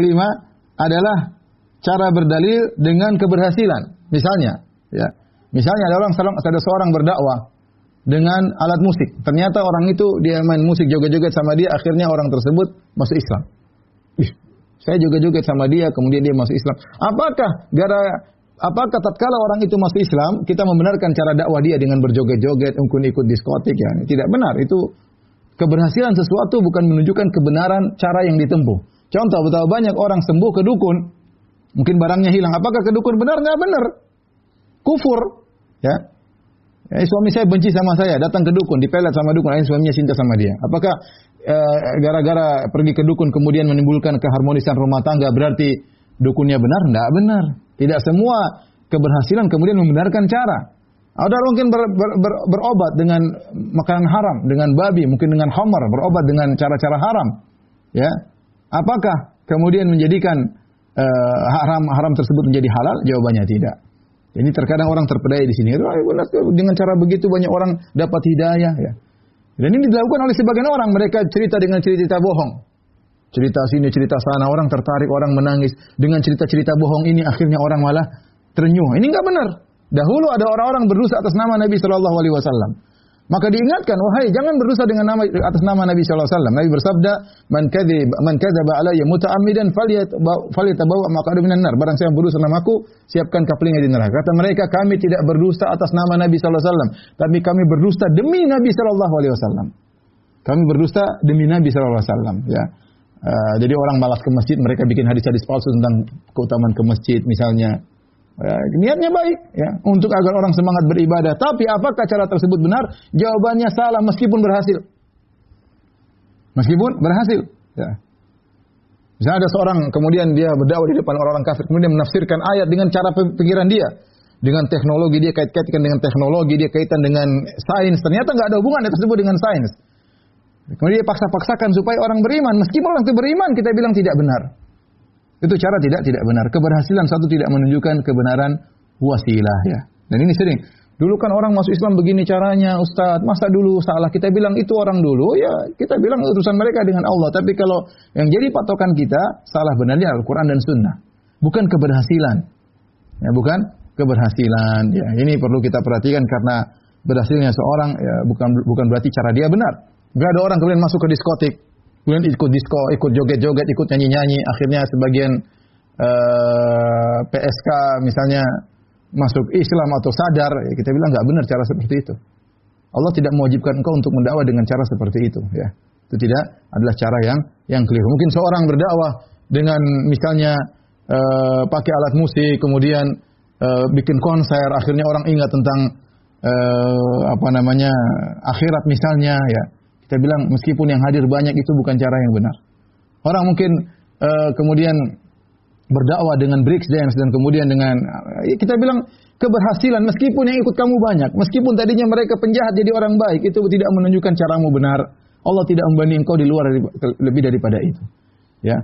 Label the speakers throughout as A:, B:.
A: kelima adalah cara berdalil dengan keberhasilan. Misalnya, ya. Misalnya ada orang ada seorang berdakwah dengan alat musik. Ternyata orang itu dia main musik joget-joget sama dia, akhirnya orang tersebut masuk Islam. Ih, saya joget-joget sama dia, kemudian dia masuk Islam. Apakah gara apakah tatkala orang itu masuk Islam, kita membenarkan cara dakwah dia dengan berjoget-joget, ungkun ikut diskotik ya? Tidak benar. Itu keberhasilan sesuatu bukan menunjukkan kebenaran cara yang ditempuh. Contoh betapa banyak orang sembuh ke dukun. Mungkin barangnya hilang. Apakah ke dukun benar? Enggak benar. Kufur. Ya. ya. suami saya benci sama saya, datang ke dukun, dipelet sama dukun, akhirnya suaminya cinta sama dia. Apakah eh, gara-gara e, pergi ke dukun kemudian menimbulkan keharmonisan rumah tangga berarti dukunnya benar? Tidak benar. Tidak semua keberhasilan kemudian membenarkan cara. Ada mungkin ber, ber, ber, berobat dengan makanan haram, dengan babi, mungkin dengan homer, berobat dengan cara-cara haram. Ya, Apakah kemudian menjadikan haram eh, haram haram tersebut menjadi halal? Jawabannya tidak. Ini terkadang orang terpedaya di sini. Dengan cara begitu banyak orang dapat hidayah ya. Dan ini dilakukan oleh sebagian orang. Mereka cerita dengan cerita bohong. Cerita sini, cerita sana. Orang tertarik, orang menangis. Dengan cerita-cerita bohong ini akhirnya orang malah ternyuh. Ini enggak benar. Dahulu ada orang-orang berdosa atas nama Nabi Shallallahu Alaihi Wasallam. Maka diingatkan, wahai jangan berdosa dengan nama atas nama Nabi sallallahu alaihi wasallam. Nabi bersabda, "Man kadi man ya muta dan faliat faliat bawa maka ada nar." Barang berdusta berdosa Aku siapkan kaplingnya di neraka. Kata mereka, "Kami tidak berdusta atas nama Nabi sallallahu alaihi wasallam, tapi kami berdusta demi Nabi sallallahu alaihi wasallam." Kami berdusta demi Nabi sallallahu alaihi wasallam, ya. Uh, jadi orang malas ke masjid, mereka bikin hadis-hadis palsu tentang keutamaan ke masjid misalnya Ya, niatnya baik ya untuk agar orang semangat beribadah. Tapi apakah cara tersebut benar? Jawabannya salah meskipun berhasil. Meskipun berhasil. Ya. Misalnya ada seorang kemudian dia berdakwah di depan orang-orang kafir, kemudian menafsirkan ayat dengan cara pikiran dia, dengan teknologi dia kait-kaitkan dengan teknologi, dia kaitan dengan sains. Ternyata nggak ada hubungan yang tersebut dengan sains. Kemudian dia paksa-paksakan supaya orang beriman. Meskipun orang itu beriman, kita bilang tidak benar. Itu cara tidak tidak benar. Keberhasilan satu tidak menunjukkan kebenaran wasilah ya. Dan ini sering. Dulu kan orang masuk Islam begini caranya, Ustadz. Masa dulu salah? Kita bilang itu orang dulu, ya kita bilang urusan mereka dengan Allah. Tapi kalau yang jadi patokan kita, salah benarnya Al-Quran dan Sunnah. Bukan keberhasilan. Ya, bukan keberhasilan. Ya, ini perlu kita perhatikan karena berhasilnya seorang ya, bukan bukan berarti cara dia benar. Gak ada orang kemudian masuk ke diskotik, kemudian ikut disco, ikut joget-joget, ikut nyanyi-nyanyi, akhirnya sebagian uh, eh, PSK misalnya masuk Islam atau sadar, ya kita bilang nggak benar cara seperti itu. Allah tidak mewajibkan engkau untuk mendakwah dengan cara seperti itu, ya. Itu tidak adalah cara yang yang keliru. Mungkin seorang berdakwah dengan misalnya uh, pakai alat musik, kemudian uh, bikin konser, akhirnya orang ingat tentang uh, apa namanya akhirat misalnya, ya kita bilang meskipun yang hadir banyak itu bukan cara yang benar. Orang mungkin uh, kemudian berdakwah dengan bricks dance dan kemudian dengan eh, kita bilang keberhasilan meskipun yang ikut kamu banyak, meskipun tadinya mereka penjahat jadi orang baik itu tidak menunjukkan caramu benar. Allah tidak membanding engkau di luar dari, lebih daripada itu. Ya.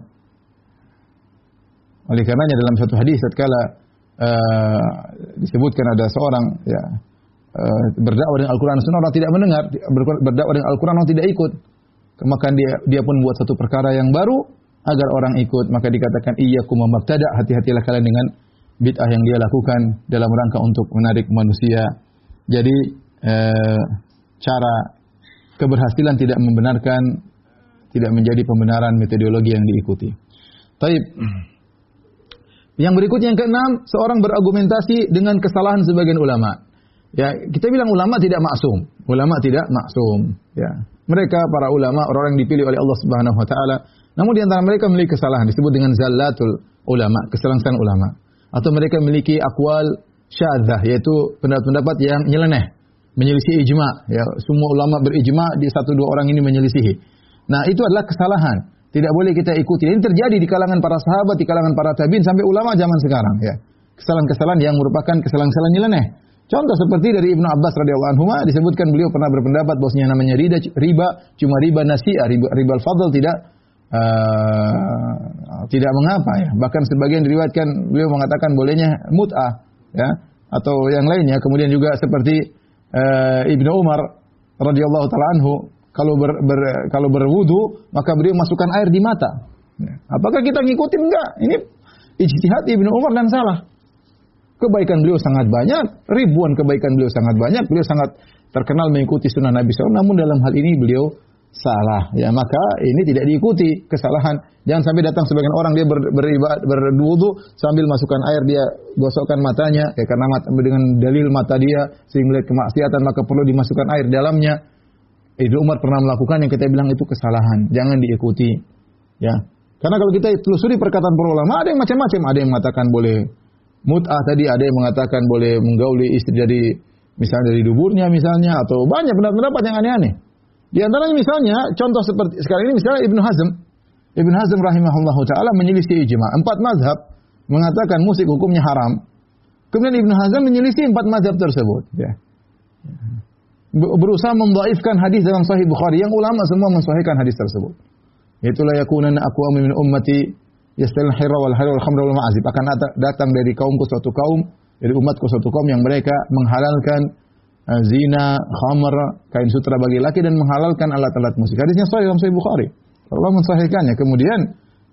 A: Oleh karenanya dalam satu hadis tatkala uh, disebutkan ada seorang ya Eh, berdakwah dengan Al-Quran Sunnah orang tidak mendengar, berdakwah dengan Al-Quran orang tidak ikut. Maka dia dia pun buat satu perkara yang baru agar orang ikut. Maka dikatakan iya iyyakum mabtada, hati-hatilah kalian dengan bid'ah yang dia lakukan dalam rangka untuk menarik manusia. Jadi eh, cara keberhasilan tidak membenarkan tidak menjadi pembenaran metodologi yang diikuti. Taib. Yang berikutnya yang keenam, seorang berargumentasi dengan kesalahan sebagian ulama. Ya, kita bilang ulama tidak maksum. Ulama tidak maksum, ya. Mereka para ulama orang yang dipilih oleh Allah Subhanahu wa taala. Namun di antara mereka memiliki kesalahan disebut dengan zallatul ulama, kesalahan ulama. Atau mereka memiliki akwal syadzah yaitu pendapat-pendapat yang nyeleneh, menyelisih ijma, ya. Semua ulama berijma di satu dua orang ini menyelisihi. Nah, itu adalah kesalahan. Tidak boleh kita ikuti. Ini terjadi di kalangan para sahabat, di kalangan para tabiin sampai ulama zaman sekarang, ya. Kesalahan-kesalahan yang merupakan kesalahan-kesalahan nyeleneh Contoh seperti dari Ibnu Abbas radhiyallahu anhu disebutkan beliau pernah berpendapat bosnya namanya riba, riba cuma riba nasi'ah, riba, riba al-fadl tidak uh, tidak mengapa ya. Bahkan sebagian diriwayatkan beliau mengatakan bolehnya mut'ah ya atau yang lainnya. Kemudian juga seperti uh, Ibnu Umar radhiyallahu taala anhu kalau ber, ber, kalau berwudu maka beliau masukkan air di mata. Ya. Apakah kita ngikutin enggak? Ini ijtihad Ibnu Umar dan salah. Kebaikan beliau sangat banyak, ribuan kebaikan beliau sangat banyak. Beliau sangat terkenal mengikuti sunnah Nabi SAW. Namun dalam hal ini beliau salah. Ya maka ini tidak diikuti kesalahan. Jangan sampai datang sebagian orang dia ber, beribad, berwudu sambil masukkan air dia gosokkan matanya ya karena mat dengan dalil mata dia sehingga kemaksiatan maka perlu dimasukkan air dalamnya. Ibnu Umar pernah melakukan yang kita bilang itu kesalahan. Jangan diikuti. Ya. Karena kalau kita telusuri perkataan para ulama ada yang macam-macam, ada yang mengatakan boleh mut'ah tadi ada yang mengatakan boleh menggauli istri dari misalnya dari duburnya misalnya atau banyak pendapat-pendapat yang aneh-aneh. Di antaranya misalnya contoh seperti sekarang ini misalnya Ibnu Hazm. Ibnu Hazm rahimahullahu taala menyelisih ijma. Empat mazhab mengatakan musik hukumnya haram. Kemudian Ibnu Hazm menyelisih empat mazhab tersebut, ya. Berusaha membaifkan hadis dalam Sahih Bukhari yang ulama semua mensahihkan hadis tersebut. Itulah yakunan aku min ummati yastalil hira wal hira wal khamra wal ma'azib akan datang dari kaumku suatu kaum dari umatku suatu kaum yang mereka menghalalkan eh, zina, khamr, kain sutra bagi laki dan menghalalkan alat-alat musik. Hadisnya sahih dalam Sahih Bukhari. Allah mensahihkannya. Kemudian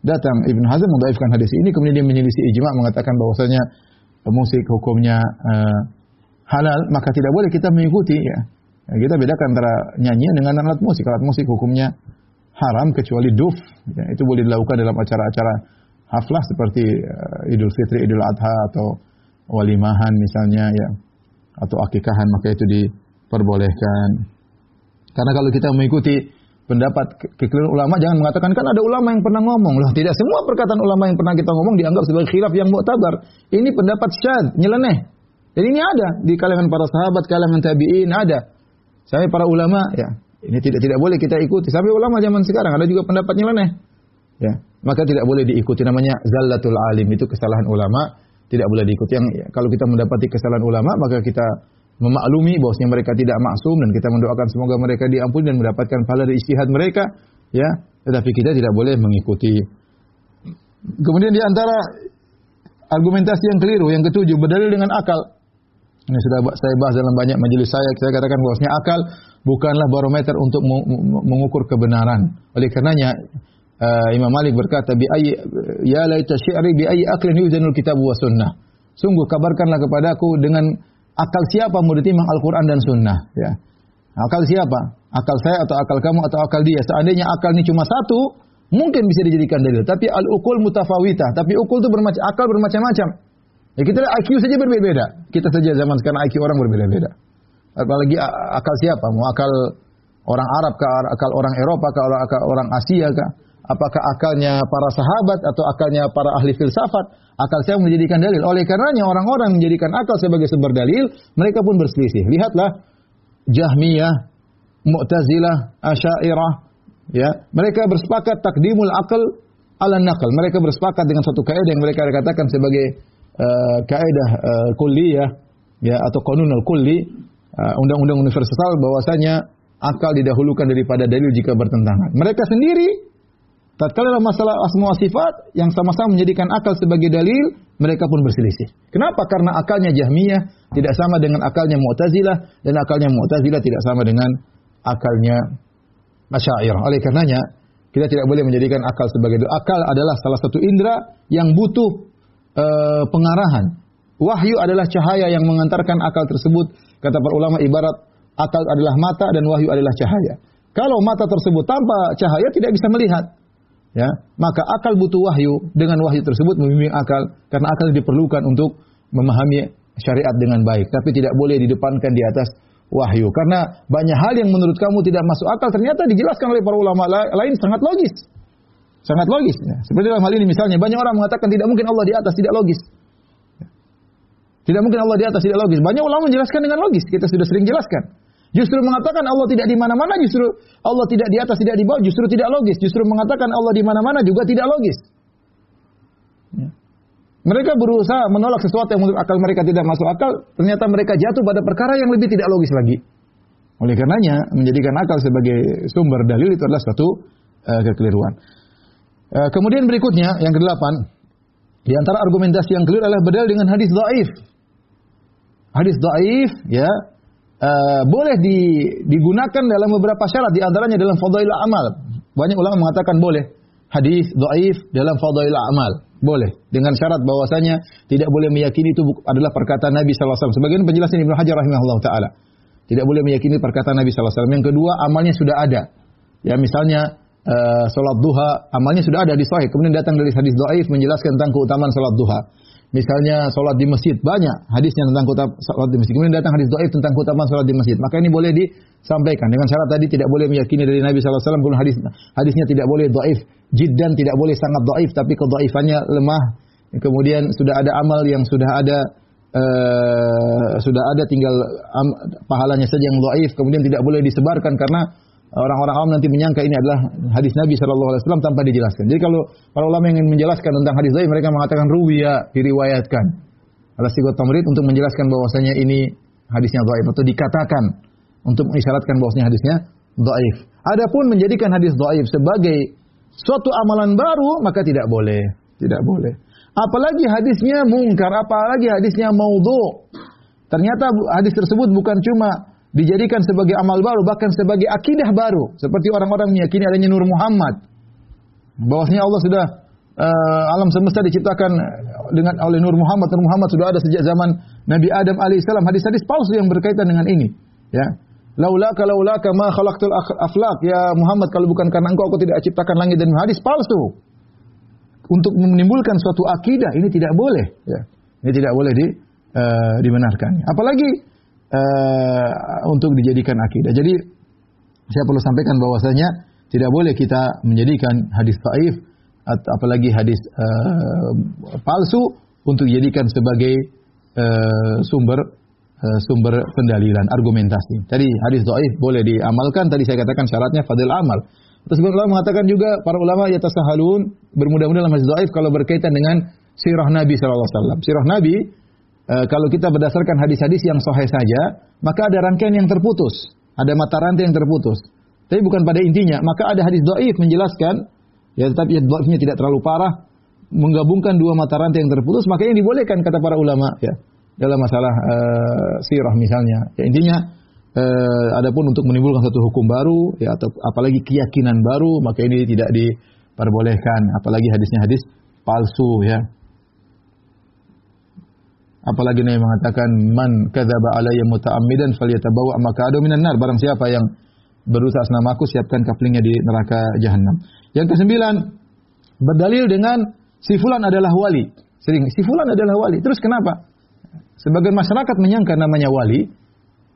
A: datang Ibn Hazm mendaifkan hadis ini kemudian dia menyelisih ijma mengatakan bahwasanya musik hukumnya uh, halal maka tidak boleh kita mengikuti ya. ya kita bedakan antara nyanyian dengan alat musik. Alat musik hukumnya haram kecuali duf. Ya, itu boleh dilakukan dalam acara-acara haflah seperti uh, Idul Fitri, Idul Adha atau walimahan misalnya ya atau akikahan maka itu diperbolehkan. Karena kalau kita mengikuti pendapat kekeliruan ulama jangan mengatakan kan ada ulama yang pernah ngomong loh tidak semua perkataan ulama yang pernah kita ngomong dianggap sebagai khilaf yang mu'tabar ini pendapat syad nyeleneh jadi ini ada di kalangan para sahabat kalangan tabiin ada saya para ulama ya ini tidak tidak boleh kita ikuti. Sampai ulama zaman sekarang ada juga pendapat nyeleneh. Ya, maka tidak boleh diikuti namanya zallatul alim itu kesalahan ulama tidak boleh diikuti. Yang ya, kalau kita mendapati kesalahan ulama maka kita memaklumi bahwasanya mereka tidak maksum dan kita mendoakan semoga mereka diampuni dan mendapatkan pahala dari istihad mereka, ya. Tetapi kita tidak boleh mengikuti. Kemudian di antara argumentasi yang keliru yang ketujuh berdalil dengan akal. Ini sudah saya bahas dalam banyak majlis saya. Saya katakan bahasnya akal bukanlah barometer untuk mengukur kebenaran. Oleh karenanya uh, Imam Malik berkata bi ayy ya lai syi'ri bi akhir ini ujianul kitab wa sunnah. Sungguh kabarkanlah kepada aku dengan akal siapa menurut Imam Al-Qur'an dan sunnah ya. Akal siapa? Akal saya atau akal kamu atau akal dia? Seandainya akal ini cuma satu, mungkin bisa dijadikan dalil. Tapi al-ukul mutafawita. Tapi ukul itu bermacam, akal bermacam-macam. Ya kita IQ saja berbeda-beda. Kita saja zaman sekarang IQ orang berbeda-beda. Apalagi akal siapa? Mau akal orang Arab kah, akal orang Eropa kah, akal orang Asia kah? Apakah akalnya para sahabat atau akalnya para ahli filsafat? Akal saya menjadikan dalil. Oleh karenanya orang-orang menjadikan akal sebagai sumber dalil, mereka pun berselisih. Lihatlah Jahmiyah, Mu'tazilah, Asy'ariyah, ya. Mereka bersepakat takdimul akal ala nakal. Mereka bersepakat dengan satu kaidah yang mereka katakan sebagai uh, eh, kaidah uh, eh, kulliyah ya atau konun al-kulli eh, undang-undang universal bahwasanya akal didahulukan daripada dalil jika bertentangan. Mereka sendiri tatkala dalam masalah asma sifat yang sama-sama menjadikan akal sebagai dalil, mereka pun berselisih. Kenapa? Karena akalnya Jahmiyah tidak sama dengan akalnya Mu'tazilah dan akalnya Mu'tazilah tidak sama dengan akalnya Masyair. Oleh karenanya, kita tidak boleh menjadikan akal sebagai dalil. Akal adalah salah satu indera yang butuh uh, pengarahan. Wahyu adalah cahaya yang mengantarkan akal tersebut. Kata para ulama ibarat akal adalah mata dan wahyu adalah cahaya. Kalau mata tersebut tanpa cahaya tidak bisa melihat. Ya, maka akal butuh wahyu. Dengan wahyu tersebut membimbing akal karena akal diperlukan untuk memahami syariat dengan baik, tapi tidak boleh didepankan di atas wahyu. Karena banyak hal yang menurut kamu tidak masuk akal ternyata dijelaskan oleh para ulama lain sangat logis. Sangat logis. Ya. Seperti dalam hal ini misalnya, banyak orang mengatakan tidak mungkin Allah di atas, tidak logis. Ya. Tidak mungkin Allah di atas, tidak logis. Banyak ulama menjelaskan dengan logis, kita sudah sering jelaskan. Justru mengatakan Allah tidak di mana-mana, justru Allah tidak di atas, tidak di bawah, justru tidak logis. Justru mengatakan Allah di mana-mana juga tidak logis. Ya. Mereka berusaha menolak sesuatu yang menurut akal mereka tidak masuk akal, ternyata mereka jatuh pada perkara yang lebih tidak logis lagi. Oleh karenanya, menjadikan akal sebagai sumber dalil itu adalah satu uh, eh, kekeliruan. Eh, kemudian berikutnya yang kedelapan, di antara argumentasi yang keliru adalah berdalil dengan hadis doaif. Hadis doaif ya uh, boleh di, digunakan dalam beberapa syarat di antaranya dalam fadail amal. Banyak ulama mengatakan boleh hadis doaif dalam fadail amal. Boleh dengan syarat bahwasanya tidak boleh meyakini itu adalah perkataan Nabi saw. Sebagian penjelasan Ibnu Hajar rahimahullah taala. Tidak boleh meyakini perkataan Nabi saw. Yang kedua, amalnya sudah ada. Ya misalnya uh, eh, sholat duha, amalnya sudah ada di sahih. Kemudian datang dari hadis doaif menjelaskan tentang keutamaan sholat duha. Misalnya sholat di masjid banyak hadisnya tentang keutamaan sholat di masjid. Kemudian datang hadis doaif tentang keutamaan sholat di masjid. Maka ini boleh disampaikan dengan syarat tadi tidak boleh meyakini dari Nabi saw. Kemudian hadis hadisnya tidak boleh doaif, jiddan tidak boleh sangat doaif, tapi kedoaifannya lemah. Kemudian sudah ada amal yang sudah ada uh, sudah ada tinggal pahalanya saja yang doaif. Kemudian tidak boleh disebarkan karena orang-orang awam nanti menyangka ini adalah hadis Nabi Shallallahu Alaihi Wasallam tanpa dijelaskan. Jadi kalau para ulama ingin menjelaskan tentang hadis lain mereka mengatakan ruwiya diriwayatkan. Alas Sikot Tamrid untuk menjelaskan bahwasanya ini hadisnya dhaif atau dikatakan untuk mengisyaratkan bahwasanya hadisnya dhaif. Adapun menjadikan hadis dhaif sebagai suatu amalan baru maka tidak boleh, tidak boleh. Apalagi hadisnya mungkar, apalagi hadisnya maudhu. Ternyata hadis tersebut bukan cuma dijadikan sebagai amal baru bahkan sebagai akidah baru seperti orang-orang meyakini adanya Nur Muhammad bahwasanya Allah sudah uh, alam semesta diciptakan dengan oleh Nur Muhammad Nur Muhammad sudah ada sejak zaman Nabi Adam alaihissalam hadis-hadis palsu yang berkaitan dengan ini ya laulaka laulaka ma khalaqtul aflaq ya Muhammad kalau bukan karena engkau aku tidak ciptakan langit dan hadis palsu untuk menimbulkan suatu akidah ini tidak boleh ya ini tidak boleh di uh, dibenarkan apalagi uh, untuk dijadikan akidah. Jadi saya perlu sampaikan bahwasanya tidak boleh kita menjadikan hadis taif atau apalagi hadis uh, palsu untuk dijadikan sebagai uh, sumber uh, sumber pendalilan argumentasi. Tadi hadis taif boleh diamalkan, tadi saya katakan syaratnya fadil amal. Terus ulama mengatakan juga para ulama ya tasahalun bermudah-mudahan hadis kalau berkaitan dengan sirah Nabi saw. alaihi Sirah Nabi e, kalau kita berdasarkan hadis-hadis yang sahih saja, maka ada rangkaian yang terputus, ada mata rantai yang terputus. Tapi bukan pada intinya, maka ada hadis dhaif menjelaskan ya tetapi dhaifnya tidak terlalu parah menggabungkan dua mata rantai yang terputus, maka ini dibolehkan kata para ulama ya dalam masalah e, sirah misalnya. Ya, intinya e, adapun untuk menimbulkan satu hukum baru ya atau apalagi keyakinan baru, maka ini tidak diperbolehkan apalagi hadisnya hadis palsu ya. Apalagi Nabi mengatakan man kadzaba alayya muta'ammidan falyatabawa maka'adu minan nar. Barang siapa yang berusaha nama aku siapkan kaplingnya di neraka jahanam. Yang kesembilan, berdalil dengan si fulan adalah wali. Sering si fulan adalah wali. Terus kenapa? Sebagian masyarakat menyangka namanya wali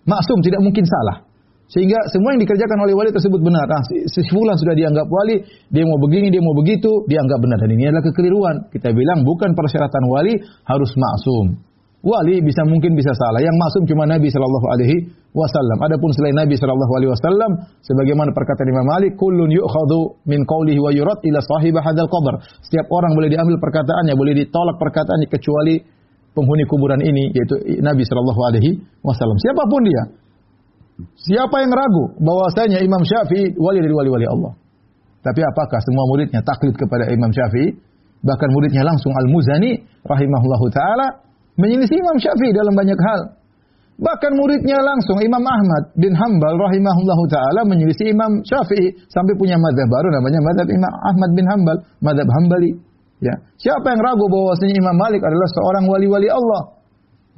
A: maksum tidak mungkin salah. Sehingga semua yang dikerjakan oleh wali tersebut benar. Ah, si, si fulan sudah dianggap wali, dia mau begini, dia mau begitu, dianggap benar. Dan ini adalah kekeliruan. Kita bilang bukan persyaratan wali harus maksum. Wali bisa mungkin bisa salah. Yang masuk cuma Nabi Shallallahu Alaihi Wasallam. Adapun selain Nabi Shallallahu Alaihi Wasallam, sebagaimana perkataan Imam Malik, kulun yu'khadu min qawlihi wa yurat ila sahibah hadal qabr. Setiap orang boleh diambil perkataannya, boleh ditolak perkataannya kecuali penghuni kuburan ini, yaitu Nabi Shallallahu Alaihi Wasallam. Siapapun dia, siapa yang ragu bahwasanya Imam Syafi'i wali dari wali-wali Allah. Tapi apakah semua muridnya taklid kepada Imam Syafi'i? Bahkan muridnya langsung Al-Muzani rahimahullahu taala menyelisih Imam Syafi'i dalam banyak hal. Bahkan muridnya langsung Imam Ahmad bin Hambal rahimahullahu taala menyelisih Imam Syafi'i sampai punya mazhab baru namanya mazhab Imam Ahmad bin Hambal, mazhab Hambali. Ya. Siapa yang ragu bahwasanya Imam Malik adalah seorang wali-wali Allah?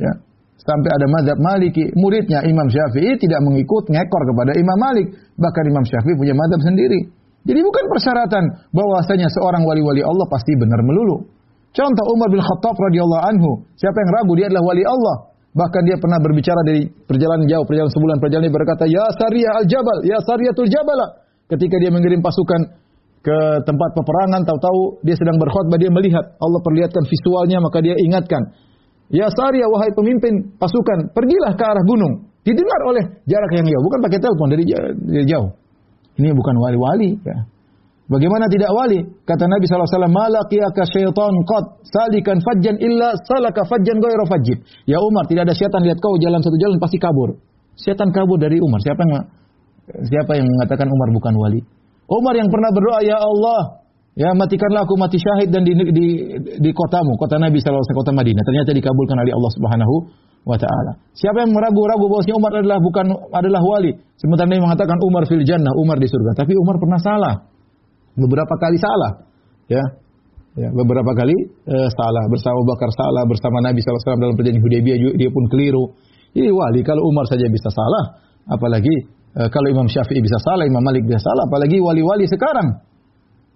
A: Ya. Sampai ada mazhab Maliki, muridnya Imam Syafi'i tidak mengikut ngekor kepada Imam Malik, bahkan Imam Syafi'i punya mazhab sendiri. Jadi bukan persyaratan bahwasanya seorang wali-wali Allah pasti benar melulu. Contoh Umar bin Khattab radhiyallahu anhu. Siapa yang ragu dia adalah wali Allah. Bahkan dia pernah berbicara dari perjalanan jauh, perjalanan sebulan, perjalanan berkata, "Ya Sariyah al-Jabal, ya Sariyatul Jabala." Ketika dia mengirim pasukan ke tempat peperangan, tahu-tahu dia sedang berkhutbah, dia melihat Allah perlihatkan visualnya, maka dia ingatkan, "Ya Sariyah wahai pemimpin pasukan, pergilah ke arah gunung." Didengar oleh jarak yang jauh, bukan pakai telepon dari jauh. Ini bukan wali-wali, ya. Bagaimana tidak wali? Kata Nabi SAW, Malakiyaka syaitan qad salikan fajjan illa salaka fajjan goyro fajjin. Ya Umar, tidak ada syaitan lihat kau jalan satu jalan pasti kabur. Syaitan kabur dari Umar. Siapa yang siapa yang mengatakan Umar bukan wali? Umar yang pernah berdoa, Ya Allah, ya matikanlah aku mati syahid dan di, di, di kotamu, kota Nabi SAW, kota Madinah. Ternyata dikabulkan oleh Allah Subhanahu wa taala. Siapa yang meragu-ragu bahwasanya Umar adalah bukan adalah wali, sementara ini mengatakan Umar fil jannah, Umar di surga. Tapi Umar pernah salah beberapa kali salah, ya, ya beberapa kali eh, salah bersama Bakar salah bersama Nabi SAW dalam perjanjian Hudaybiyah dia pun keliru. Jadi wali kalau Umar saja bisa salah, apalagi eh, kalau Imam Syafi'i bisa salah, Imam Malik bisa salah, apalagi wali-wali sekarang.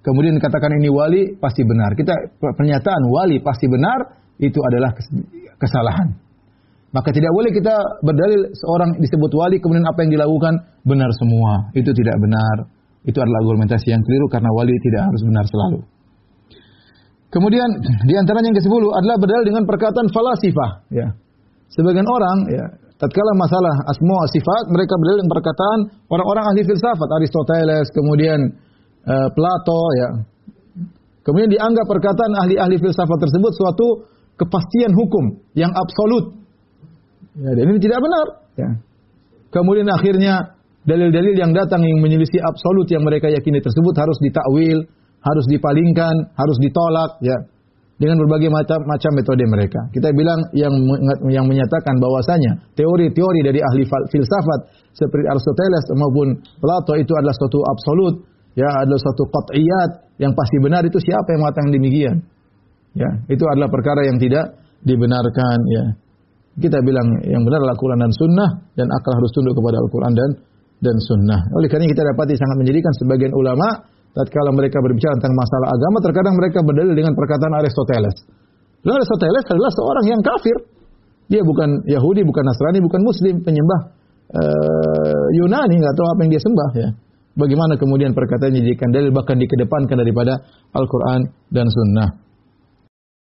A: Kemudian katakan ini wali pasti benar. Kita pernyataan wali pasti benar itu adalah kesalahan. Maka tidak boleh kita berdalil seorang disebut wali kemudian apa yang dilakukan benar semua. Itu tidak benar. Itu adalah argumentasi yang keliru karena wali tidak harus benar selalu. Kemudian di antara yang ke-10 adalah berdalil dengan perkataan falasifah, ya. Sebagian orang ya, tatkala masalah asma sifat mereka berdalil dengan perkataan orang-orang ahli filsafat Aristoteles, kemudian uh, Plato ya. Kemudian dianggap perkataan ahli-ahli filsafat tersebut suatu kepastian hukum yang absolut. Ya, dan ini tidak benar, ya. Kemudian akhirnya dalil-dalil yang datang yang menyelisih absolut yang mereka yakini tersebut harus ditakwil, harus dipalingkan, harus ditolak ya dengan berbagai macam macam metode mereka. Kita bilang yang yang menyatakan bahwasanya teori-teori dari ahli filsafat seperti Aristoteles maupun Plato itu adalah suatu absolut, ya adalah suatu qat'iyat yang pasti benar itu siapa yang mengatakan demikian? Ya, itu adalah perkara yang tidak dibenarkan ya. Kita bilang yang benar adalah Quran dan Sunnah dan akal harus tunduk kepada Al-Quran dan dan sunnah. Oleh karena kita dapati sangat menjadikan sebagian ulama tatkala mereka berbicara tentang masalah agama terkadang mereka berdalil dengan perkataan Aristoteles. Lalu Aristoteles adalah seorang yang kafir. Dia bukan Yahudi, bukan Nasrani, bukan Muslim, penyembah uh, Yunani, nggak tahu apa yang dia sembah ya. Bagaimana kemudian perkataannya dijadikan dalil bahkan dikedepankan daripada Al-Quran dan Sunnah.